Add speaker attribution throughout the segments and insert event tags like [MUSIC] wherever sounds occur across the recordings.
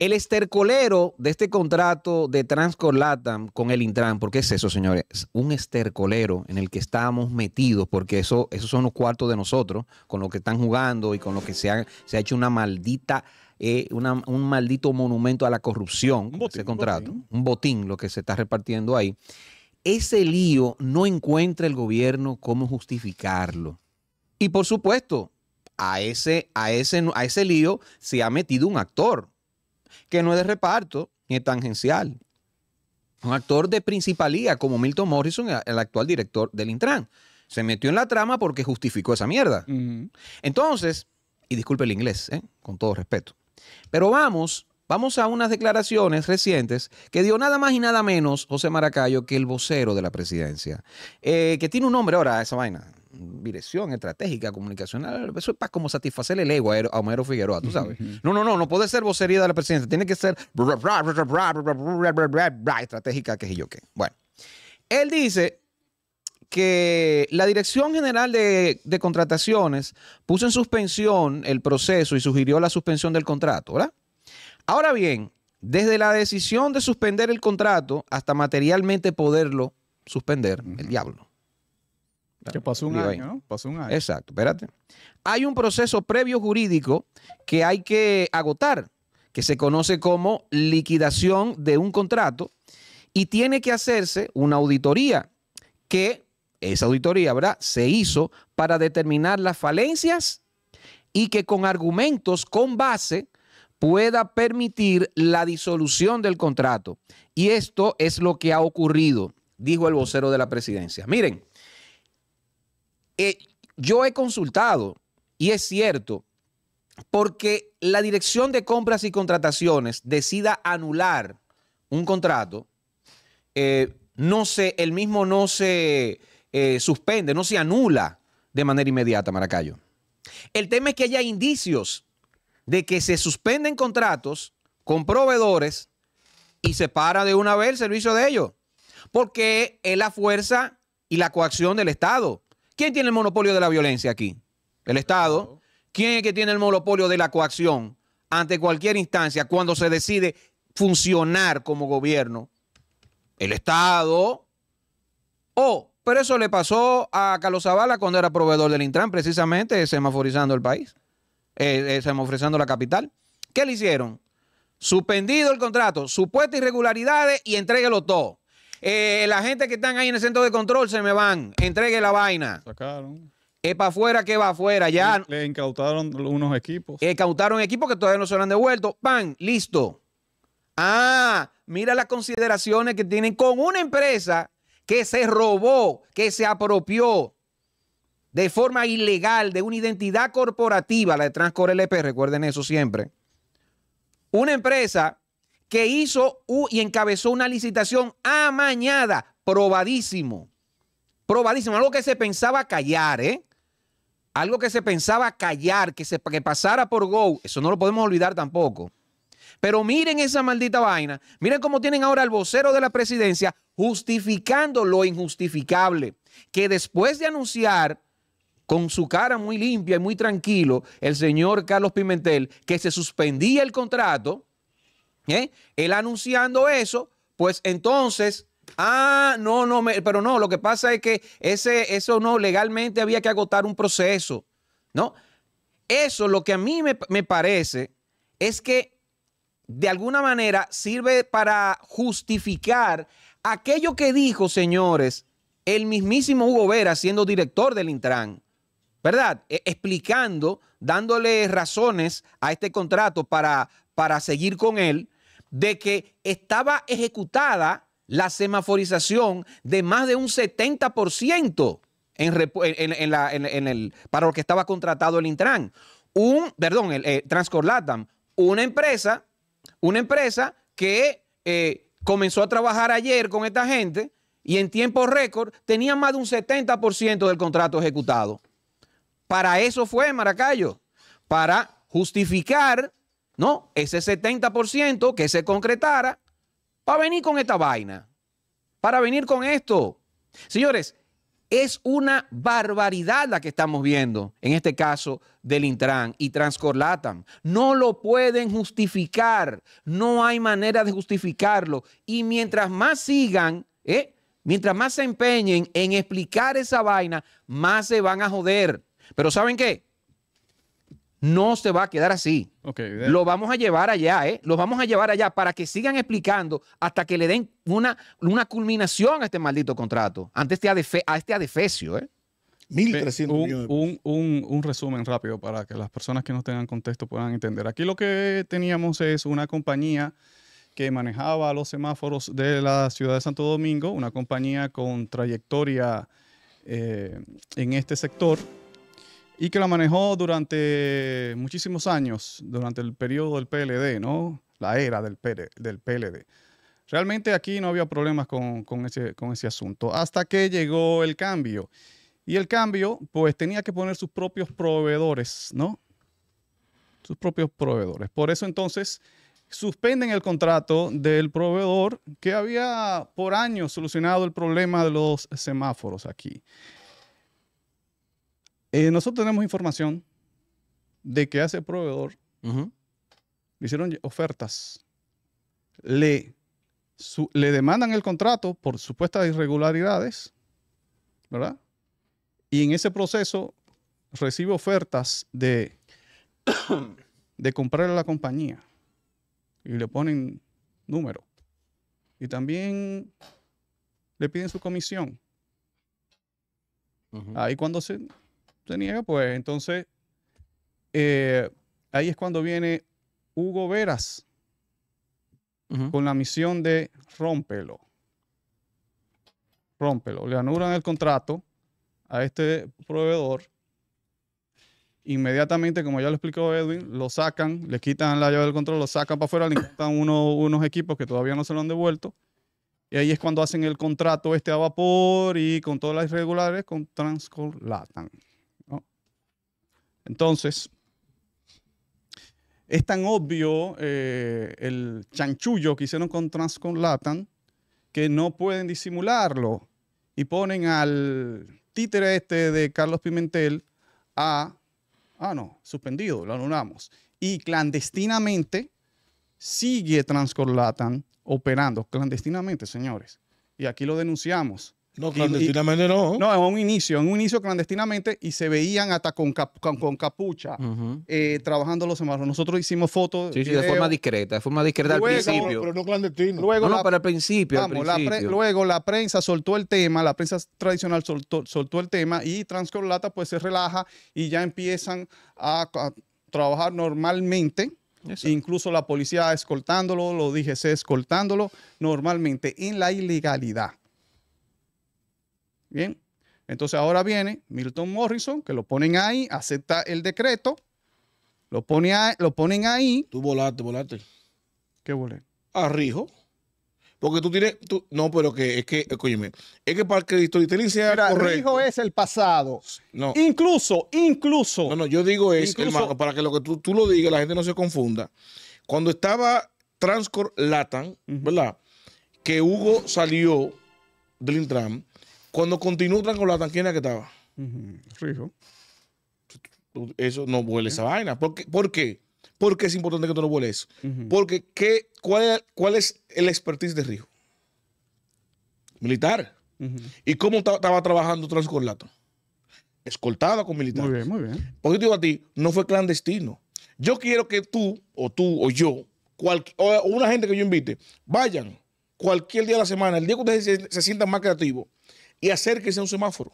Speaker 1: El estercolero de este contrato de Transcorlatam con el Intran, porque es eso, señores, un estercolero en el que estamos metidos, porque eso, esos son los cuartos de nosotros, con lo que están jugando y con lo que se ha, se ha hecho una maldita, eh, un maldito monumento a la corrupción, un botín, ese contrato, un botín, lo que se está repartiendo ahí. Ese lío no encuentra el gobierno cómo justificarlo. Y por supuesto, a ese, a ese, a ese lío se ha metido un actor, que no es de reparto ni es tangencial. Un actor de principalía como Milton Morrison, el actual director del Intran. Se metió en la trama porque justificó esa mierda. Entonces, y disculpe el inglés, ¿eh? con todo respeto. Pero vamos, vamos a unas declaraciones recientes que dio nada más y nada menos José Maracayo que el vocero de la presidencia, eh, que tiene un nombre ahora esa vaina dirección estratégica, comunicacional. Eso es para como satisfacer el ego a Homero Figueroa, tú sabes. No, no, no, no puede ser vocería de la presidencia. Tiene que ser estratégica, que yo qué. Bueno, él dice que la Dirección General de, Contrataciones puso en suspensión el proceso y sugirió la suspensión del contrato, ¿verdad? Ahora bien, desde la decisión de suspender el contrato hasta materialmente poderlo suspender, el diablo, que pasó un año, un año. Exacto, espérate. Hay un proceso previo jurídico que hay que agotar, que se conoce como liquidación de un contrato, y tiene que hacerse una auditoría, que esa auditoría, ¿verdad? Se hizo para determinar las falencias y que con argumentos con base pueda permitir la disolución del contrato. Y esto es lo que ha ocurrido, dijo el vocero de la presidencia. Miren. Eh, yo he consultado, y es cierto, porque la Dirección de Compras y Contrataciones decida anular un contrato, eh, no se, el mismo no se eh, suspende, no se anula de manera inmediata, Maracayo. El tema es que haya indicios de que se suspenden contratos con proveedores y se para de una vez el servicio de ellos, porque es la fuerza y la coacción del Estado. ¿Quién tiene el monopolio de la violencia aquí? El Estado. ¿Quién es que tiene el monopolio de la coacción ante cualquier instancia cuando se decide funcionar como gobierno? El Estado. Oh, pero eso le pasó a Carlos Zavala cuando era proveedor del Intran, precisamente semaforizando el país, eh, eh, semaforizando la capital. ¿Qué le hicieron? Suspendido el contrato, supuestas irregularidades y entréguelo todo. Eh, la gente que están ahí en el centro de control se me van. Entregue la vaina. Sacaron. Es para afuera que va afuera. Ya. Le, incautaron unos equipos. Incautaron equipos que todavía no se han devuelto. ¡Pan! Listo. Ah, mira las consideraciones que tienen con una empresa que se robó, que se apropió de forma ilegal de una identidad corporativa, la de Transcore LP, recuerden eso siempre. Una empresa que hizo y encabezó una licitación amañada, probadísimo, probadísimo, algo que se pensaba callar, ¿eh? Algo que se pensaba callar, que, se, que pasara por Go, eso no lo podemos olvidar tampoco. Pero miren esa maldita vaina, miren cómo tienen ahora al vocero de la presidencia justificando lo injustificable, que después de anunciar con su cara muy limpia y muy tranquilo, el señor Carlos Pimentel, que se suspendía el contrato, ¿Eh? Él anunciando eso, pues entonces, ah, no, no, pero no, lo que pasa es que ese, eso no, legalmente había que agotar un proceso, ¿no? Eso lo que a mí me, parece es que de alguna manera sirve para justificar aquello que dijo, señores, el mismísimo Hugo Vera siendo director del Intran, ¿verdad? E, explicando, dándole razones a este contrato para, para seguir con él, de que estaba ejecutada la semaforización de más de un 70% en, el, para lo que estaba contratado el Intran. Un, perdón, el eh, Transcorlatam, una empresa, una empresa que eh, comenzó a trabajar ayer con esta gente y en tiempo récord tenía más de un 70% del contrato ejecutado. Para eso fue Maracayo, para justificar ¿no? Ese 70% que se concretara para venir con esta vaina, para venir con esto. Señores, es una barbaridad la que estamos viendo, en este caso del Intran y Transcorlatan. No lo pueden justificar, no hay manera de justificarlo. Y mientras más sigan, ¿eh? mientras más se empeñen en explicar esa vaina, más se van a joder. Pero ¿saben qué? no se va a quedar así. lo vamos a llevar allá, ¿eh? Lo vamos a llevar allá para que sigan explicando hasta que le den una, una culminación a este maldito contrato, ante este adefe, a este adefesio, ¿eh? 1.300 un, Un, un, un, resumen rápido para que las personas que no tengan contexto
Speaker 2: puedan entender. Aquí lo que teníamos es una compañía que manejaba los semáforos de la ciudad de Santo Domingo, una compañía con trayectoria eh, en este sector y que la manejó durante muchísimos años, durante el periodo del PLD, ¿no? La era del, PLD. Realmente aquí no había problemas con, ese, con ese asunto, hasta que llegó el cambio. Y el cambio, pues tenía que poner sus propios proveedores, ¿no? Sus propios proveedores. Por eso entonces suspenden el contrato del proveedor que había por años solucionado el problema de los semáforos aquí. Eh, nosotros tenemos información de que hace proveedor le hicieron ofertas, le, le demandan el contrato por supuestas irregularidades, ¿verdad? Y en ese proceso recibe ofertas de, [COUGHS] de comprar a la compañía y le ponen número. Y también le piden su comisión. Ahí cuando se se niega, pues entonces eh, ahí es cuando viene Hugo Veras con la misión de rómpelo. Rómpelo. Le anulan el contrato a este proveedor. Inmediatamente, como ya lo explicó Edwin, lo sacan, le quitan la llave del control, lo sacan para afuera, le quitan uno, unos equipos que todavía no se lo han devuelto. Y ahí es cuando hacen el contrato este a vapor y con todas las irregulares con Transcor Latam. Entonces, es tan obvio eh, el chanchullo que hicieron con Transcorlatan que no pueden disimularlo y ponen al títere este de Carlos Pimentel a, ah, no, suspendido, lo anulamos. Y clandestinamente sigue Transcorlatan operando, clandestinamente, señores. Y aquí lo denunciamos. No, clandestinamente no. No, en un inicio, en un inicio clandestinamente y se veían hasta con, con, capucha eh, trabajando los semáforos. Nosotros hicimos fotos. de forma discreta, de forma discreta al principio. Pero no clandestino. Luego no, la, para el principio. luego la prensa soltó el tema, la prensa tradicional soltó, el tema y Transcorlata pues se relaja y ya empiezan a, trabajar normalmente. Incluso la policía escoltándolo, lo DGC escoltándolo normalmente en la ilegalidad. Bien. Entonces ahora viene Milton Morrison, que lo ponen ahí, acepta el decreto, lo, pone lo ponen ahí. Tú volaste, volaste. ¿Qué volé?
Speaker 3: A Rijo. Porque tú tienes. Tú, no, pero que es que, escúcheme, es que para que el storytelling sea Rijo
Speaker 2: es el pasado.
Speaker 3: No. Incluso, incluso. No, no, yo digo es, para que lo que tú, lo digas, la gente no se confunda. Cuando estaba Transcor Latam, ¿verdad? Que Hugo salió de Intram cuando continúan con la era que estaba. Rijo. Eso no huele esa vaina. ¿Por qué? ¿Por Porque es importante que tú no huele eso? Porque ¿qué, cuál, ¿cuál es el expertise de Rijo? Militar. ¿Y cómo estaba trabajando Transcorlato? escoltado con militares. Muy bien, muy bien. Porque digo a ti, no fue clandestino. Yo quiero que tú, o tú, o yo, o una gente que yo invite, vayan cualquier día de la semana, el día que ustedes se, se sientan más creativos, y acérquese a un semáforo.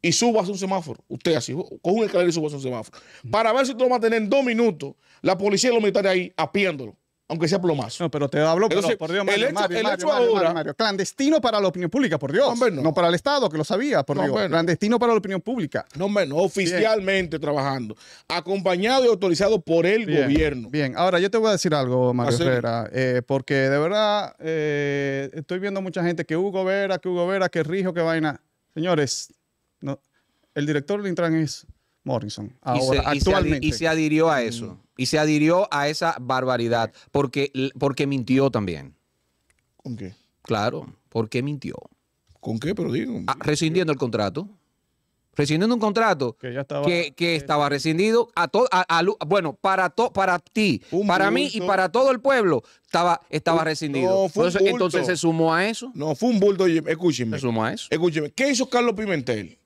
Speaker 3: Y suba a un semáforo. Usted así, con un escalero y a un semáforo. Para ver si usted lo va a tener en dos minutos la policía y los militares ahí apiándolo aunque sea plomazo. No, pero te hablo, por Dios, Mario,
Speaker 2: el hecho, ahora, clandestino para la opinión pública, por Dios. no. para el Estado, que lo sabía, por Dios.
Speaker 3: Clandestino para la opinión pública. No, no, oficialmente trabajando, acompañado y autorizado por el gobierno.
Speaker 2: Bien, ahora yo te voy a decir algo, Mario Herrera, eh,
Speaker 3: porque de verdad
Speaker 2: eh, estoy viendo mucha gente que Hugo Vera, que Hugo Vera, que Rijo, que vaina. Señores, no, el director de Intran es Morrison, ahora, actualmente. Y se
Speaker 1: adhirió a eso y se adhirió a esa barbaridad porque, porque mintió también. ¿Con qué? Claro, porque mintió. ¿Con qué? Pero digo. Ah, rescindiendo el contrato. Rescindiendo un contrato que, estaba, que, estaba rescindido a todo, bueno, para, para ti, para mí y para todo el pueblo, estaba, estaba rescindido. entonces, se
Speaker 3: sumó a eso. No, fue un bulto, escúcheme. Se sumó a eso. Escúcheme, ¿qué hizo Carlos Pimentel?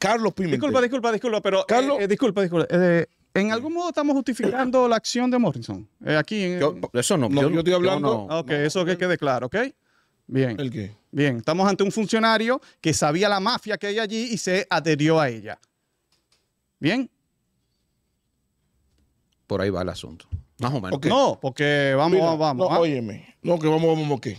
Speaker 2: Carlos Pimentel. Disculpa, disculpa, disculpa, pero. Carlos. Eh, eh, disculpa, disculpa. Eh, en algún modo estamos justificando la acción de Morrison. Eh, aquí en, eso no, yo, estoy hablando. ok, eso que quede claro, ¿ok?
Speaker 3: Bien. ¿El qué?
Speaker 2: Bien, estamos ante un funcionario que sabía la mafia que hay allí y se adherió a ella. Bien.
Speaker 1: Por ahí va el asunto. Más o menos. No,
Speaker 3: porque vamos, a... vamos. No, ah. Óyeme, no, que vamos, vamos, ¿qué?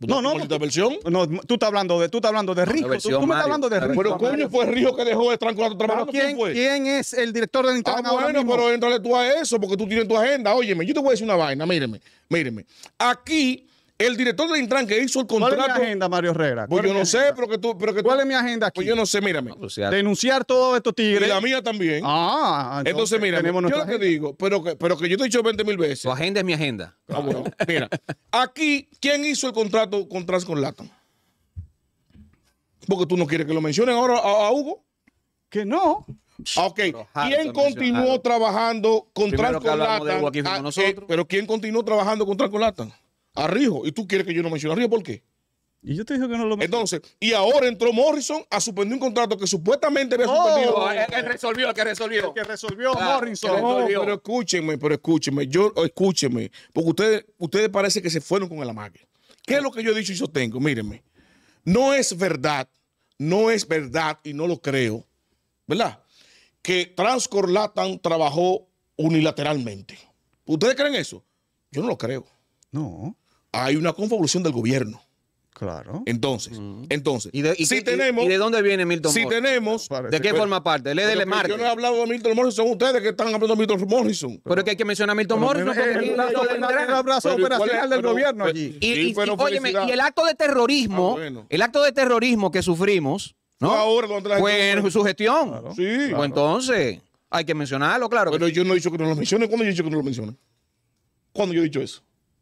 Speaker 3: No, no.
Speaker 2: versión? No, tú estás hablando de, tú estás hablando de Rico. tú, me estás hablando de Rico. Pero coño, fue Rijo que dejó de trancar trabajo, ¿quién, fue? ¿Quién
Speaker 3: es el director del Intran ah, bueno, pero entrale tú a eso, porque tú tienes tu agenda. Óyeme, yo te voy a decir una vaina, míreme, míreme. Aquí el director de Intran que hizo el contrato. ¿Cuál es mi agenda, Mario Herrera? Pues yo no sé, pero que tú. Pero que ¿Cuál es mi agenda aquí? Pues yo no sé,
Speaker 2: mírame. Denunciar todos estos tigres. Y la mía también.
Speaker 3: Ah,
Speaker 2: entonces, entonces mira, yo lo que
Speaker 3: digo, pero que, pero que yo te he dicho 20 mil veces. Tu agenda es mi agenda. Ah, bueno, mira, aquí, ¿quién hizo el contrato con Trans Latam? Porque tú no quieres que lo mencionen ahora a, Hugo. Que no. Ah, ok, ¿quién continuó trabajando con no, ah, eh, nosotros. pero ¿quién continuó trabajando con Transcolata? a Rijo. Y tú quieres que yo no mencione a Rijo, ¿por qué? Y yo te dije que no lo mencioné. Entonces, y ahora entró Morrison a suspender un contrato que supuestamente había suspendido. el que
Speaker 2: resolvió, el que resolvió. que resolvió Morrison. pero
Speaker 3: escúchenme, pero escúchenme. Yo, escúchenme. Porque ustedes, ustedes parece que se fueron con el amague. ¿Qué es lo que yo he dicho y yo tengo? Mírenme. No es verdad, no es verdad y no lo creo, ¿verdad? Que Transcorlatan trabajó unilateralmente. ¿Ustedes creen eso? Yo no lo creo. No hay una convolución del gobierno. Claro. Entonces, entonces, ¿Y de, dónde viene Milton Morrison? Si
Speaker 1: tenemos, ¿de qué forma parte? ¿Le Yo no he hablado de
Speaker 3: Milton Morrison, son ustedes que están hablando de Milton Morrison.
Speaker 1: Pero, es que hay que mencionar a Milton Morrison. porque... el, el, el, abrazo operacional del gobierno eh, allí. Y, el acto de terrorismo, ah, el acto de terrorismo que sufrimos, ¿no? Ahora, fue en su gestión. Sí. Pues entonces, hay que mencionarlo, claro. Pero yo no he dicho que no lo mencionen.
Speaker 3: ¿Cuándo yo he dicho que no lo mencionen? ¿Cuándo yo he dicho eso?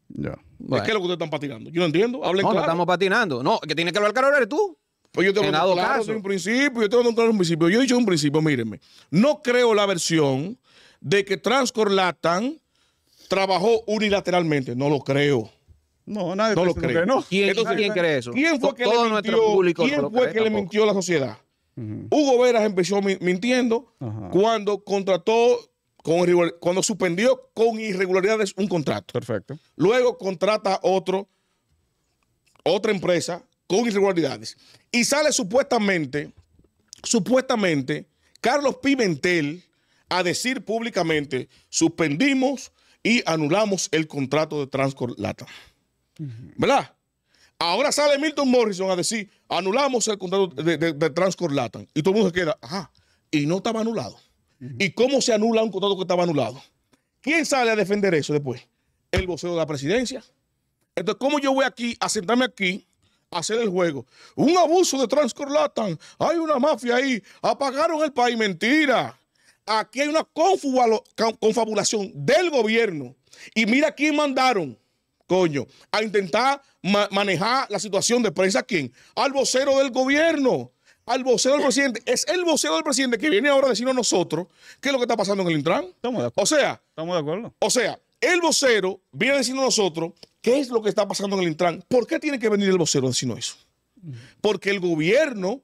Speaker 3: ¿Es que es lo que ustedes están patinando? Yo no
Speaker 1: entiendo. Hablen no, claro. No, estamos patinando. No, que tiene que hablar claro eres tú. Pues yo tengo claro caso. un
Speaker 3: principio, yo tengo claro un principio. Yo he dicho un principio, mírenme. No creo la versión de que Transcorlatan trabajó unilateralmente. No lo creo. No, nadie no lo cree. ¿Quién, ¿Quién, cree eso? ¿Quién fue, que le, mintió, público ¿quién fue que le mintió a la sociedad? Hugo Veras empezó mintiendo cuando contrató cuando suspendió con irregularidades un contrato. Perfecto. Luego contrata otro, otra empresa con irregularidades. Y sale supuestamente, supuestamente, Carlos Pimentel a decir públicamente, suspendimos y anulamos el contrato de Transcorlata. ¿Verdad? Ahora sale Milton Morrison a decir, anulamos el contrato de, de, Transcorlatan. Y todo el mundo se queda, ajá, y no estaba anulado. ¿Y cómo se anula un contrato que estaba anulado? ¿Quién sale a defender eso después? El vocero de la presidencia. Entonces, ¿cómo yo voy aquí a sentarme aquí a hacer el juego? Un abuso de Transcorlatan. Hay una mafia ahí. Apagaron el país. Mentira. Aquí hay una confabulación del gobierno. Y mira quién mandaron, coño, a intentar manejar la situación de prensa. ¿Quién? Al vocero del gobierno al vocero del presidente. Es el vocero del presidente que viene ahora a decirnos a nosotros qué es lo que está pasando en el Intran. Estamos de acuerdo. O sea, estamos de acuerdo. O sea, el vocero viene a decirnos a nosotros qué es lo que está pasando en el Intran. ¿Por qué tiene que venir el vocero a decirnos eso? Porque el gobierno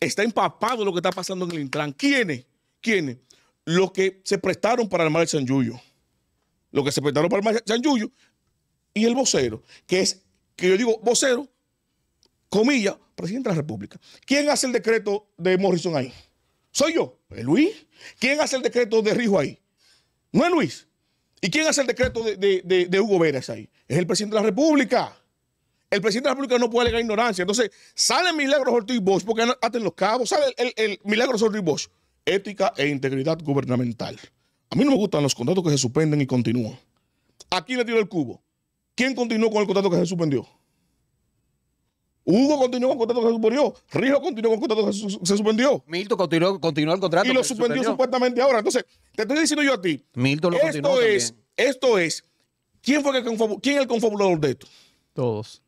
Speaker 3: está empapado de lo que está pasando en el Intran. ¿Quiénes? ¿Quiénes? Los que se prestaron para armar el San Yuyo. Los que se prestaron para armar el San Yuyo. Y el vocero, que es, que yo digo, vocero, comillas, presidente de la República. ¿Quién hace el decreto de Morrison ahí? Soy yo, Luis. ¿Quién hace el decreto de Rijo ahí? No es Luis. ¿Y quién hace el decreto de, Hugo Vélez ahí? Es el presidente de la República. El presidente de la República no puede alegar ignorancia. Entonces, sale Milagros Ortiz Bosch, porque hacen los cabos sale el, el, Milagro Ortiz Bosch. Ética e integridad gubernamental. A mí no me gustan los contratos que se suspenden y continúan. Aquí le tiro el cubo? ¿Quién continuó con el contrato que se suspendió? Hugo continuó con contrato que se suspendió. Rijo continuó con contrato que se suspendió.
Speaker 1: Milton continuó, el contrato. Y lo suspendió,
Speaker 3: supuestamente ahora. Entonces, te estoy diciendo yo a ti. Milton lo esto continuó es, también. Esto es. ¿Quién fue el el confabulador de esto? Todos.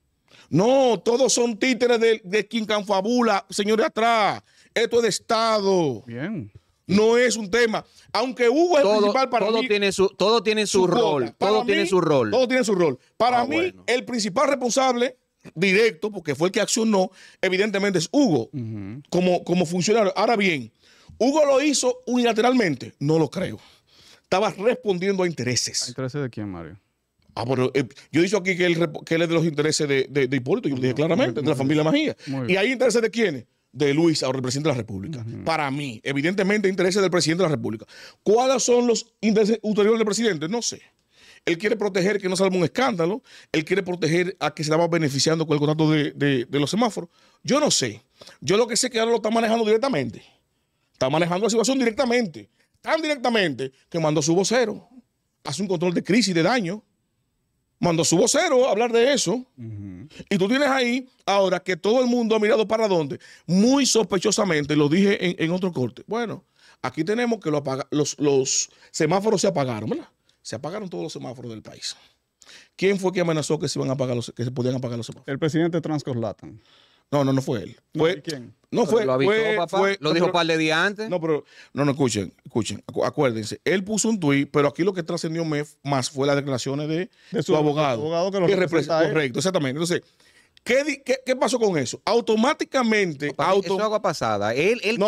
Speaker 3: No, todos son títeres de, quien confabula, señores atrás. Esto es de Estado. Bien. No es un tema. Aunque Hugo es el principal para todo Tiene
Speaker 1: su, todo tiene su, rol. Todo tiene su rol. Todo
Speaker 3: tiene su rol. Para ah, mí, el principal responsable directo, porque fue el que accionó, evidentemente es Hugo como, como funcionario. Ahora bien, ¿Hugo lo hizo unilateralmente? No lo creo. Estaba respondiendo a intereses. ¿A intereses de quién, Mario? Ah, pero eh, yo he dicho aquí que él, que es de los intereses de, de, Hipólito, yo lo dije claramente, de la familia Magía. ¿Y hay intereses de quiénes? de Luis ahora el presidente de la República. Para mí, evidentemente, intereses del presidente de la República. ¿Cuáles son los intereses ulteriores del presidente? No sé. Él quiere proteger que no salga un escándalo. Él quiere proteger a que se estaba beneficiando con el contrato de, los semáforos. Yo no sé. Yo lo que sé es que ahora lo está manejando directamente. Está manejando la situación directamente. Tan directamente que mandó su vocero. Hace un control de crisis, de daño. Mandó su vocero a hablar de eso. Y tú tienes ahí ahora que todo el mundo ha mirado para dónde. Muy sospechosamente, lo dije en, otro corte. Bueno, aquí tenemos que los, los semáforos se apagaron, ¿verdad? se apagaron todos los semáforos del país. ¿Quién fue que amenazó que se, iban a apagar los, que se podían apagar los semáforos? El presidente Transcoslatan. No, no, no fue él. Fue, ¿Quién? No fue. Lo lo dijo un par de días antes. No, pero no, no, escuchen, escuchen, acuérdense. Él puso un tuit, pero aquí lo que trascendió más fue las declaraciones de, su, abogado. abogado que lo Correcto, exactamente. Entonces,
Speaker 1: ¿Qué, pasó con eso? Automáticamente. Eso agua pasada. Él, él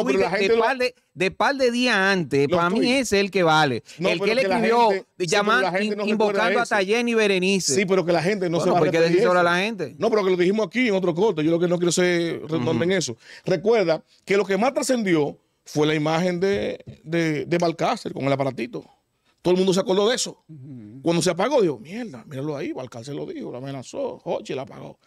Speaker 1: de, par de, días antes, para mí es el que vale. el que le escribió llamando, invocando a Tallén y Berenice. Sí, pero que la gente no se va a
Speaker 3: No, pero que lo dijimos aquí en otro corte. Yo lo que no quiero ser redondo en eso. Recuerda que lo que más trascendió fue la imagen de Balcácer con el aparatito. Todo el mundo se acordó de eso. Cuando se apagó, dijo, mierda, míralo ahí, alcalde lo dijo, lo amenazó, Hochi la apagó.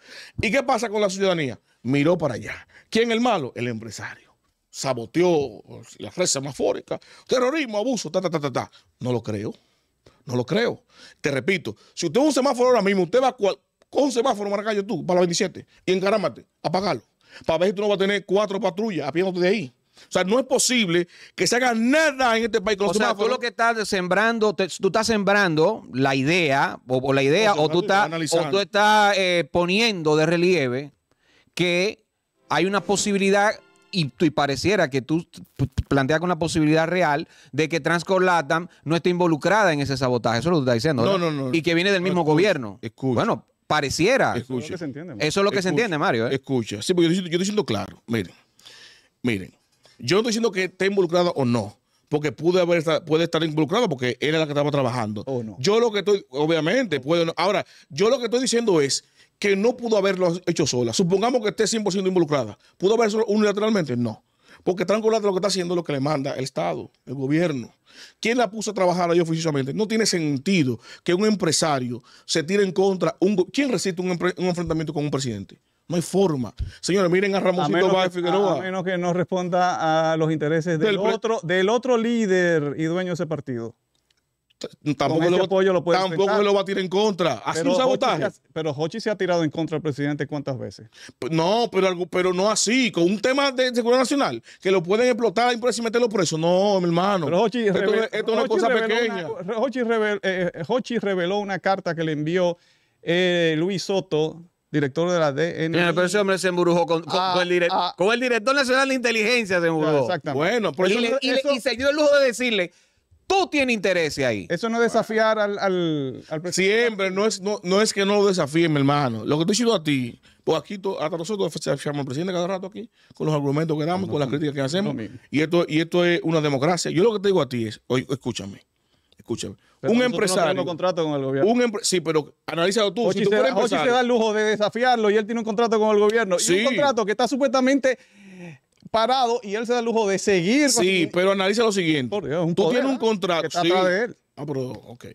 Speaker 3: ¿Y qué pasa con la ciudadanía? Miró para allá. ¿Quién es el malo? El empresario. Saboteó la red semafórica, terrorismo, abuso, ta, ta, ta, ta, ta. No lo creo. No lo creo. Te repito, si usted es un semáforo ahora mismo, usted va a con un semáforo Maracayo tú, para la 27, y encarámate, apagalo. Para ver si tú no vas a tener cuatro patrullas apiándote de ahí. O
Speaker 1: sea, no es posible que se haga nada en este país con los o sea, tú lo que estás sembrando, tú estás sembrando la idea, o, la idea, o, tú, estás, o tú estás poniendo de relieve que hay una posibilidad y, pareciera que tú planteas con la posibilidad real de que Transcorlatam no esté involucrada en ese sabotaje. Eso es lo que estás diciendo. No, no, no, y que viene del mismo gobierno. bueno, pareciera. eso
Speaker 3: es lo que se entiende, Mario. ¿eh? escucha, Sí, porque yo, yo estoy diciendo claro. Miren. Miren. Yo no estoy diciendo que esté involucrada o no, porque haber puede estar involucrada porque era la que estaba trabajando. Yo lo que estoy, obviamente, puede Ahora, yo lo que estoy diciendo es que no pudo haberlo hecho sola. Supongamos que esté 100% involucrada. ¿Pudo haberlo unilateralmente? No. Porque con lo que está haciendo lo que le manda el Estado, el gobierno. ¿Quién la puso a trabajar ahí oficiosamente? No tiene sentido que un empresario se tire en contra. Un ¿Quién resiste un enfrentamiento con un presidente? No hay forma. Señores, miren a Ramosito Vázquez, Figueroa. A
Speaker 2: menos que no responda a los intereses del, otro, del otro líder y dueño de ese partido. Tampoco, lo, lo va a tirar en contra. Así un sabotaje. pero Hochi se ha tirado en contra del presidente
Speaker 3: cuántas veces. No, pero, pero no así. Con un tema de seguridad nacional que lo pueden explotar y meterlo preso. No, mi hermano. Pero Hochi reveló,
Speaker 2: una eh, reveló una carta que le envió eh, Luis Soto director
Speaker 1: de la DN. pero ese hombre se embrujó con, el, director nacional de inteligencia, se Exactamente. Bueno, y, se dio el lujo de decirle. Tú tienes interés ahí. Eso no es
Speaker 3: desafiar al, presidente. Siempre, no es, no, es que no lo desafíe, mi hermano. Lo que estoy diciendo a ti, pues aquí hasta nosotros desafiamos al presidente cada rato aquí, con los argumentos que damos, con las críticas que hacemos. y, esto, y esto es una democracia. Yo lo que te digo a ti es, oye, escúchame, escúchame un empresario. No contrato con el gobierno. Un sí, pero analízalo tú. si tú se, empresario. Ochi se da el
Speaker 2: lujo de desafiarlo y él tiene un contrato con el gobierno. Y un contrato que está supuestamente parado y él se da el lujo
Speaker 3: de seguir. Sí, pero analiza lo siguiente. tú tienes un contrato. Que está de él. Ah, pero, ok.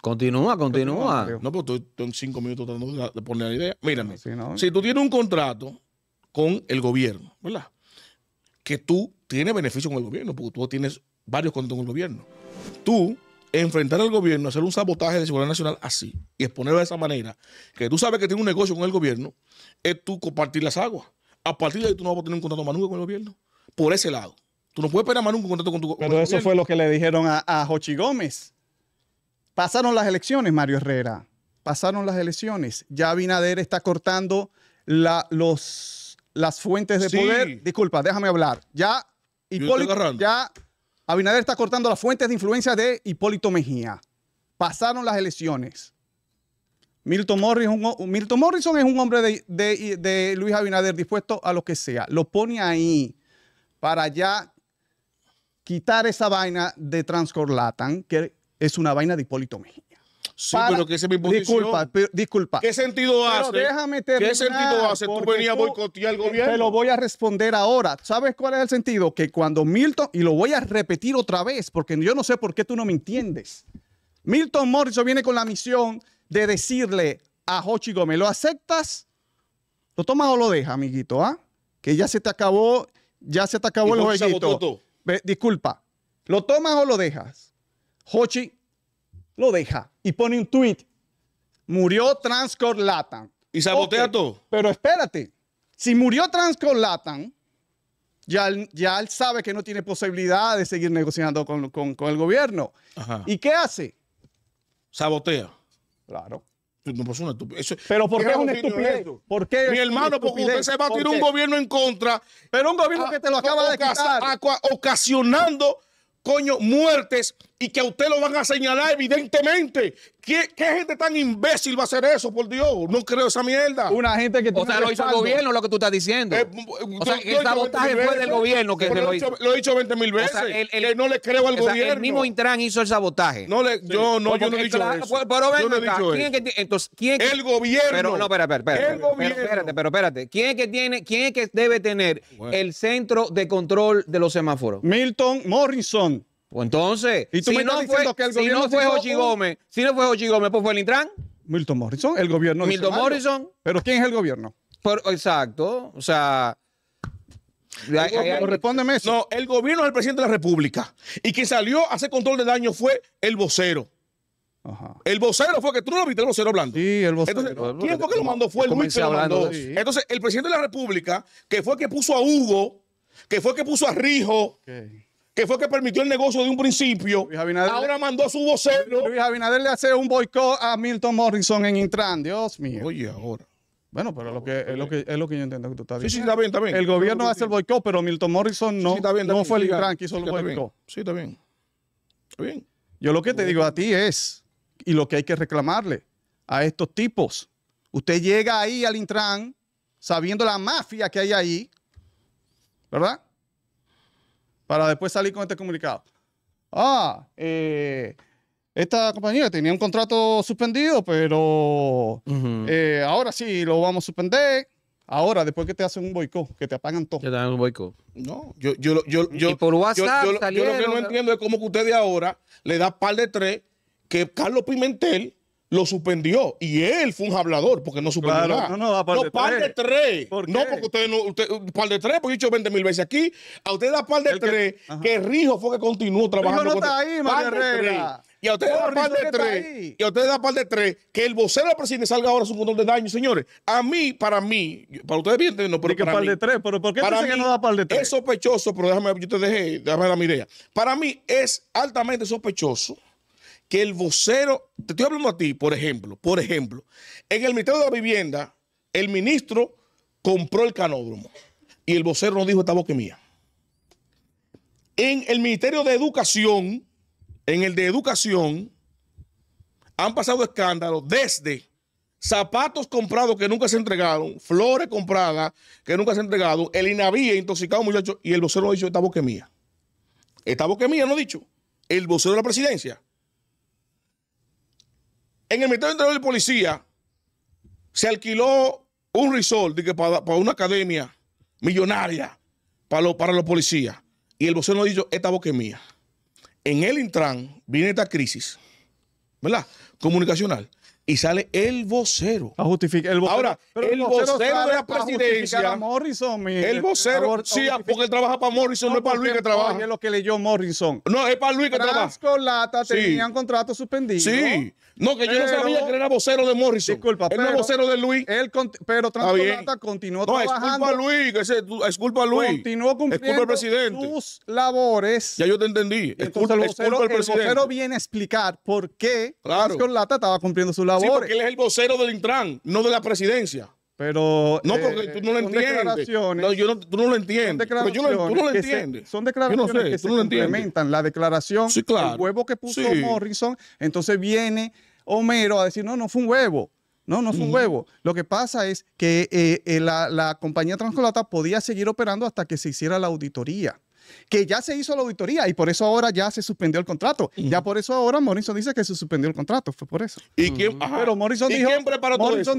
Speaker 3: Continúa, continúa. No, pero pues estoy, en cinco minutos tratando de poner la idea. Mírame. si tú tienes un contrato con el gobierno, ¿verdad? Que tú tienes beneficio con el gobierno, porque tú tienes varios contratos con el gobierno. Tú enfrentar al gobierno, hacer un sabotaje de seguridad nacional así y exponerlo de esa manera, que tú sabes que tiene un negocio con el gobierno, es tú compartir las aguas. A partir de ahí tú no vas a tener un contrato nunca con el gobierno. Por ese lado. Tú no puedes esperar nunca un contrato con tu Pero eso fue lo
Speaker 2: que le dijeron a, a Jochi Gómez. Pasaron las elecciones, Mario Herrera. Pasaron las elecciones. Ya Binader está cortando las fuentes de poder. Disculpa, déjame hablar. Ya, Hipólito, ya Abinader está cortando las fuentes de influencia de Hipólito Mejía. Pasaron las elecciones. Milton, Milton Morrison es un hombre de, de, Luis Abinader dispuesto a lo que sea. Lo pone ahí para ya quitar esa vaina de Transcorlatan, que es una vaina de Hipólito Mejía que Disculpa, disculpa. ¿Qué sentido hace? Pero déjame ¿Qué sentido hace? ¿Tú venías a boicotear al eh, gobierno? Te lo voy a responder ahora. ¿Sabes cuál es el sentido? Que cuando Milton, y lo voy a repetir otra vez, porque yo no sé por qué tú no me entiendes. Milton Morrison viene con la misión de decirle a Hochi Gómez, ¿lo aceptas? ¿Lo tomas o lo dejas, amiguito? Ah? Que ya se te acabó, ya se te acabó el jueguito. Disculpa, ¿lo tomas o lo dejas? Hochi lo deja y pone un tweet. Murió transcorlatan Y sabotea todo. Pero espérate, si murió transcorlatan ya, ya él sabe que no tiene posibilidad de seguir negociando con, el gobierno. ¿Y qué
Speaker 3: hace? Sabotea. Claro. Pues pues pero ¿por qué es un estupidez? Eh. Mi hermano, porque usted se va a tirar un gobierno en contra. Pero un gobierno ah, que te lo acaba de quitar. ocasionando, coño, muertes y que a usted lo van a señalar, evidentemente. ¿Qué, gente tan imbécil va a hacer eso, por Dios? No creo esa mierda. Una gente que... O sea, lo hizo el gobierno, lo que tú estás diciendo. Eh, o sea, el sabotaje fue del gobierno que lo, hizo.
Speaker 1: Lo he dicho 20 mil veces. que no le creo al gobierno. El mismo Intran hizo el sabotaje. No le, Yo no, yo no he dicho eso. Pero ven acá. ¿Quién es que, entonces, El gobierno. Pero no, espera, espera. Espérate, pero espérate. ¿Quién es que, tiene, quién es que debe tener el centro de control de los semáforos? Milton Morrison. Pues entonces, si, no fue, que Gómez, si no fue Gómez, pues fue el Intran. Milton Morrison, el gobierno. Milton Morrison. Pero ¿quién es el gobierno? exacto, o sea... respóndeme
Speaker 3: eso. No, el gobierno es el presidente de la República y quien salió a hacer control de daño fue el vocero. El vocero fue que tú lo viste, el vocero hablando. Sí, el vocero. Entonces, ¿Quién fue que lo mandó? Fue el Luis Entonces, el presidente de la República, que fue el que puso a Hugo, que fue el que puso a Rijo, que fue que permitió el negocio de un principio, ahora mandó a su
Speaker 2: vocero. Luis Abinader le hace un boicot a Milton Morrison en Intran, Dios mío. Oye, ahora. Bueno, pero lo que, es, lo que, es lo que yo entiendo que tú estás diciendo. Sí, sí, está bien, está bien. El gobierno hace el boicot, pero Milton Morrison no, no fue el Intran que hizo el boicot. Sí, está bien. Está bien. Yo lo que te digo a ti es, y lo que hay que reclamarle a estos tipos, usted llega ahí al Intran sabiendo la mafia que hay ahí, ¿verdad? para después salir con este comunicado. Ah, eh, esta compañía tenía un contrato suspendido, pero eh, ahora sí lo vamos a suspender. Ahora, después que te hacen un boicot, que te apagan todo.
Speaker 3: Que
Speaker 1: te dan un boicot.
Speaker 3: No, yo, yo, yo, yo, y por WhatsApp lo que no entiendo es cómo que ustedes ahora le da par de tres que Carlos Pimentel lo suspendió y él fue un hablador porque no suspendió nada. No, no, par de, no, par de tres. no, porque ustedes no, usted, par de tres, porque he dicho 20 mil veces aquí. A usted da par de tres, que, Rijo fue que continuó trabajando. Este Rijo no está ahí, Y a ustedes da par de tres, y a ustedes da par de tres, que el vocero del presidente salga ahora su control de daño, señores. A mí, para mí, para ustedes bien, no, pero que para mí, de tres, pero ¿por para que no da de tres? Es sospechoso, pero déjame, yo te dejé, déjame dar mi idea. Para mí es altamente sospechoso que el vocero, te estoy hablando a ti, por ejemplo, por ejemplo, en el Ministerio de la Vivienda, el ministro compró el canódromo y el vocero no dijo esta boca mía. En el Ministerio de Educación, en el de Educación, han pasado escándalos desde zapatos comprados que nunca se entregaron, flores compradas que nunca se entregaron, el INAVIE intoxicado, muchachos, y el vocero no ha dicho esta boca mía. Esta boca mía no ha dicho. El vocero de la presidencia. En el Ministerio Interior y Policía se alquiló un resort de para, una academia millonaria para, los policías. Y el vocero nos dijo, esta boca mía. En el Intran viene esta crisis, ¿verdad? Comunicacional y sale el vocero. A justificar el vocero. Ahora, el, vocero, de la presidencia. A
Speaker 2: Morrison, el vocero. sí, ah, porque él trabaja para Morrison,
Speaker 3: no, es para Luis que trabaja. es lo que leyó Morrison. No, es para Luis que trabaja.
Speaker 2: trabaja. Lata tenía tenían contrato
Speaker 3: suspendido. Sí. No, que yo no sabía que era vocero de Morrison. Disculpa, él pero. vocero de Luis. Él pero Transcolata
Speaker 2: continuó trabajando. No, es culpa a Luis.
Speaker 3: es culpa a Luis. Continuó cumpliendo sus labores. Ya yo te entendí. Es culpa, el vocero, presidente.
Speaker 2: viene a explicar
Speaker 3: por qué
Speaker 2: claro. estaba cumpliendo sus labores. Sí, porque
Speaker 3: él es el vocero del Intran, no de la presidencia. Pero. No, eh, porque tú no lo entiendes. No, tú no lo
Speaker 2: entiendes. son declaraciones que se La declaración, huevo que puso Morrison, entonces viene Homero a decir: no, no fue un huevo. No, no fue un huevo. Lo que pasa es que eh, eh, la, la compañía Transcolata podía seguir operando hasta que se hiciera la auditoría que ya se hizo la auditoría y por eso ahora ya se suspendió el contrato. Ya por eso ahora Morrison dice
Speaker 3: que se suspendió el contrato, fue por eso. ¿Y quién, Pero Morrison, dijo,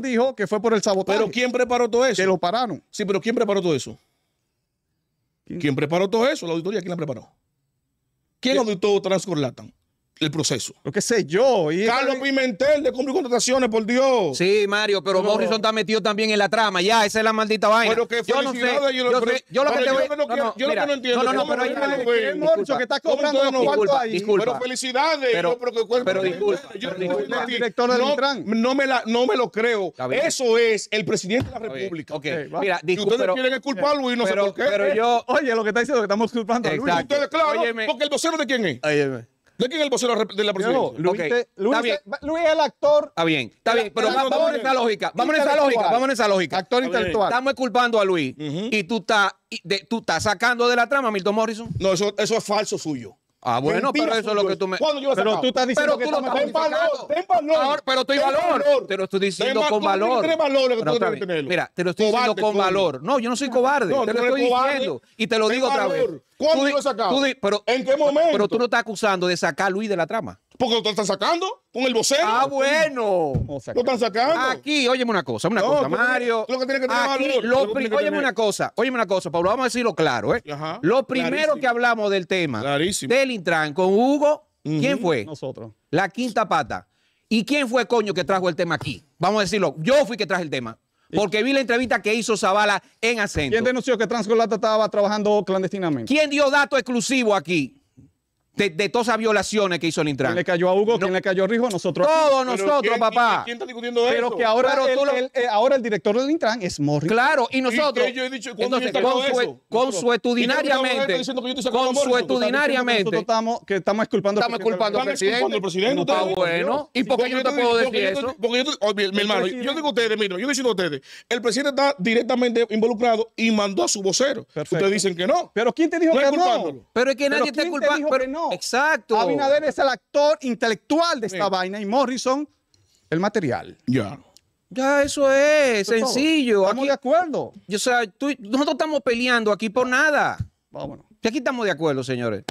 Speaker 3: dijo que fue por el sabotaje. ¿Pero quién preparó todo eso? Que lo pararon. Sí, pero ¿quién preparó todo eso? ¿Quién, preparó todo eso? La auditoría, ¿quién la preparó? ¿Quién auditó Transcorlatan? el proceso. Lo que sé
Speaker 1: yo. Carlos Pimentel de cumplir contrataciones, por Dios. Sí, Mario, pero, Morrison está metido también en la trama. Ya, esa es la maldita vaina. Pero que yo no sé. Yo, lo, que te voy... no, Yo lo que no entiendo. No, no, no, pero es Morrison que está cobrando los cuartos ahí. Disculpa. Pero felicidades. Pero, disculpe, pero Yo, Director de
Speaker 3: no, me no me lo creo. Eso es el presidente de la República. Ok, mira, disculpa. Ustedes quieren culpar a eh, Luis, no sé por qué. Pero yo... Oye, lo que está diciendo es que estamos culpando a Luis. Ustedes, claro, porque el vocero de quién es. Óyeme. ¿De quién es el vocero de la presidencia? Luis, es
Speaker 1: el actor. Está bien, está bien, pero vamos, en esa lógica. Vamos en esa lógica, vamos en esa lógica. Actor intelectual. Estamos culpando a Luis y tú estás, tú estás sacando de la trama a Milton Morrison. No, eso, eso es falso suyo. Ah, bueno, pero eso es lo que tú me. pero tú estás diciendo pero que tú no ten valor,
Speaker 3: ten valor. pero estoy valor. valor. Te lo estoy diciendo con valor. que tú
Speaker 1: tenerlo. Mira, te lo estoy diciendo con valor. No, yo no soy cobarde. No, te lo estoy cobarde, diciendo. Y te lo digo otra vez. ¿Cuándo tú, yo he sacado? Tú, pero, ¿En qué momento? Pero tú no estás acusando de sacar a Luis de la trama. ¿Por qué lo estás sacando con el vocero. Ah, bueno. ¿Lo están sacando. Aquí, óyeme una cosa, una cosa, Mario. Lo que tiene que tener óyeme una cosa, óyeme una cosa, Pablo, vamos a decirlo claro, ¿eh? lo primero que hablamos del tema del Intran con Hugo, ¿quién fue? Nosotros. La quinta pata. ¿Y quién fue, coño, que trajo el tema aquí? Vamos a decirlo, yo fui que traje el tema. Porque vi la entrevista que hizo Zavala en acento. ¿Quién denunció que Transcolata estaba trabajando clandestinamente? ¿Quién dio dato exclusivo aquí? de, todas esas violaciones que hizo el Intran. ¿Quién le cayó a Hugo? ¿Quién
Speaker 2: le cayó a Rijo? Nosotros.
Speaker 1: Todos nosotros, papá. ¿Quién está discutiendo Pero eso? que ahora, Pero el, eh, ahora el director
Speaker 2: del Intran es morri. Claro, y nosotros. ¿Y yo he dicho, entonces, consuetudinariamente.
Speaker 3: Consuetudinariamente. Nosotros
Speaker 2: estamos, que estamos culpando al presidente. Estamos culpando al presidente. Ah, está bueno. ¿Y por qué yo no te puedo decir eso?
Speaker 3: Porque yo, oh, mi hermano, yo digo a ustedes, mira, yo digo a ustedes, el presidente está directamente involucrado y mandó a su vocero. Ustedes dicen que no. Pero ¿quién te dijo que no? Pero es que nadie está culpando. Exacto. Abinader es el actor intelectual
Speaker 2: de esta vaina y Morrison el material.
Speaker 3: Ya.
Speaker 1: Ya, eso es, sencillo. Estamos de acuerdo. Yo, o sea, nosotros estamos peleando aquí por nada. Vámonos. Y aquí estamos de acuerdo, señores.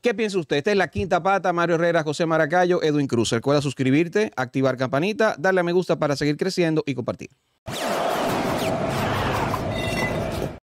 Speaker 1: ¿Qué piensa usted? Esta es la quinta pata, Mario Herrera, José Maracayo, Edwin Cruz. Recuerda suscribirte, activar campanita, darle a me gusta para seguir creciendo y compartir.